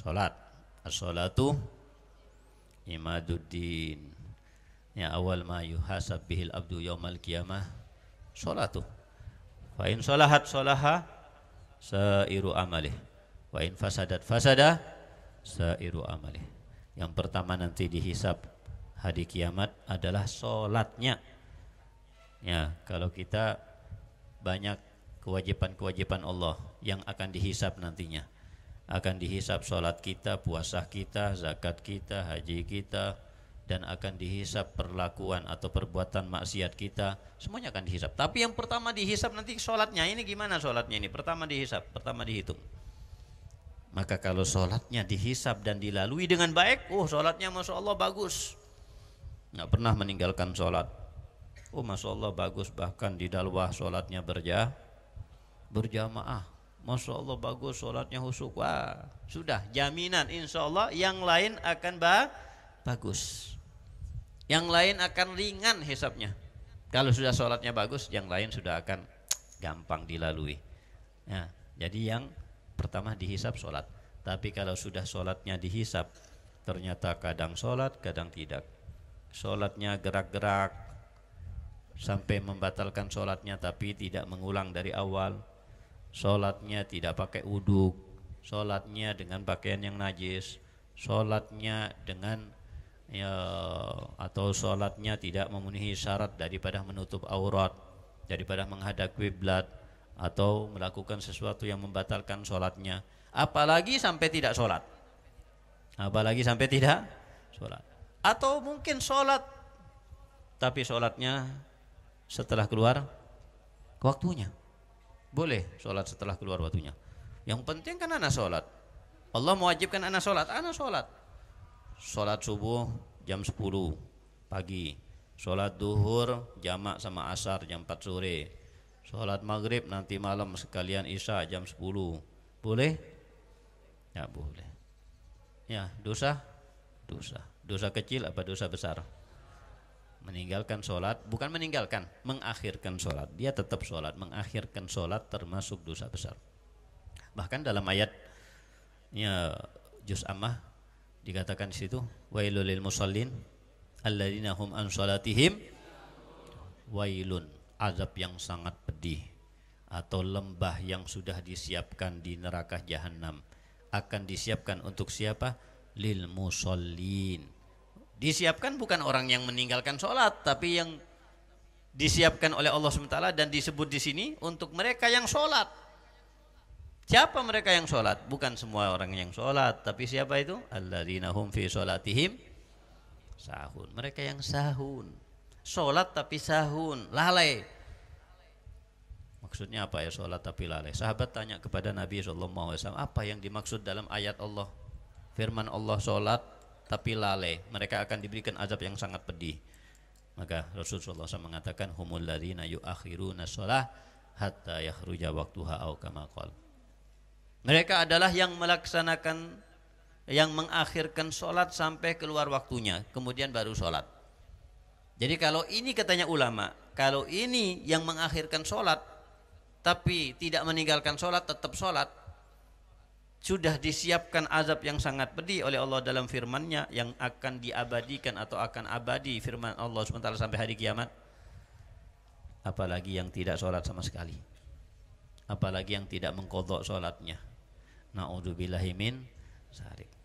Salat. As-salatu imaduddin. Ya awal ma yuhasab bihil abdu yaumal qiyamah salatu. Fa in salahat salaha sairu amalih. Wa in fasadat fasada sairu amalih. Yang pertama nanti dihisap hari kiamat adalah solatnya. Ya, kalau kita banyak kewajiban-kewajiban Allah yang akan dihisap nantinya akan dihisap sholat kita, puasa kita, zakat kita, haji kita, dan akan dihisap perlakuan atau perbuatan maksiat kita semuanya akan dihisap tapi yang pertama dihisap nanti sholatnya ini gimana sholatnya ini pertama dihisap pertama dihitung maka kalau sholatnya dihisap dan dilalui dengan baik oh sholatnya masya Allah bagus nggak pernah meninggalkan sholat oh masya Allah bagus bahkan di dalwah sholatnya berja berjamaah Masya Allah bagus sholatnya husuk Wah sudah jaminan insya Allah yang lain akan ba bagus Yang lain akan ringan hisapnya Kalau sudah sholatnya bagus yang lain sudah akan gampang dilalui ya, Jadi yang pertama dihisap sholat Tapi kalau sudah sholatnya dihisap Ternyata kadang sholat kadang tidak Sholatnya gerak-gerak Sampai membatalkan sholatnya tapi tidak mengulang dari awal sholatnya tidak pakai uduk, sholatnya dengan pakaian yang najis, sholatnya dengan ya, atau sholatnya tidak memenuhi syarat daripada menutup aurat, daripada menghadap kiblat atau melakukan sesuatu yang membatalkan sholatnya, apalagi sampai tidak sholat, apalagi sampai tidak sholat, atau mungkin sholat tapi sholatnya setelah keluar waktunya boleh sholat setelah keluar waktunya. Yang penting kan anak sholat. Allah mewajibkan anak sholat, anak sholat. Sholat subuh jam 10 pagi. Sholat duhur jamak sama asar jam 4 sore. Sholat maghrib nanti malam sekalian isya jam 10. Boleh? Ya boleh. Ya dosa? Dosa. Dosa kecil apa dosa besar? meninggalkan sholat bukan meninggalkan mengakhirkan sholat dia tetap sholat mengakhirkan sholat termasuk dosa besar bahkan dalam ayatnya juz ammah dikatakan di situ wailulil lil musallin alladzina hum an sholatihim wailun azab yang sangat pedih atau lembah yang sudah disiapkan di neraka jahanam akan disiapkan untuk siapa lil musallin Disiapkan bukan orang yang meninggalkan sholat, tapi yang disiapkan oleh Allah SWT dan disebut di sini untuk mereka yang sholat. Siapa mereka yang sholat? Bukan semua orang yang sholat, tapi siapa itu? Alladzina hum fi sholatihim sahun. Mereka yang sahun. Sholat tapi sahun, lalai. Maksudnya apa ya sholat tapi lalai? Sahabat tanya kepada Nabi SAW, apa yang dimaksud dalam ayat Allah? Firman Allah sholat tapi lalai mereka akan diberikan azab yang sangat pedih maka Rasulullah SAW mengatakan humul ladzina yuakhiruna shalah hatta yakhruja waqtuha au kama qol. mereka adalah yang melaksanakan yang mengakhirkan salat sampai keluar waktunya, kemudian baru salat. Jadi kalau ini katanya ulama, kalau ini yang mengakhirkan salat tapi tidak meninggalkan salat tetap salat, sudah disiapkan azab yang sangat pedih oleh Allah dalam firman-Nya yang akan diabadikan atau akan abadi firman Allah sementara sampai hari kiamat apalagi yang tidak sholat sama sekali apalagi yang tidak mengkodok sholatnya na'udzubillahimin sarik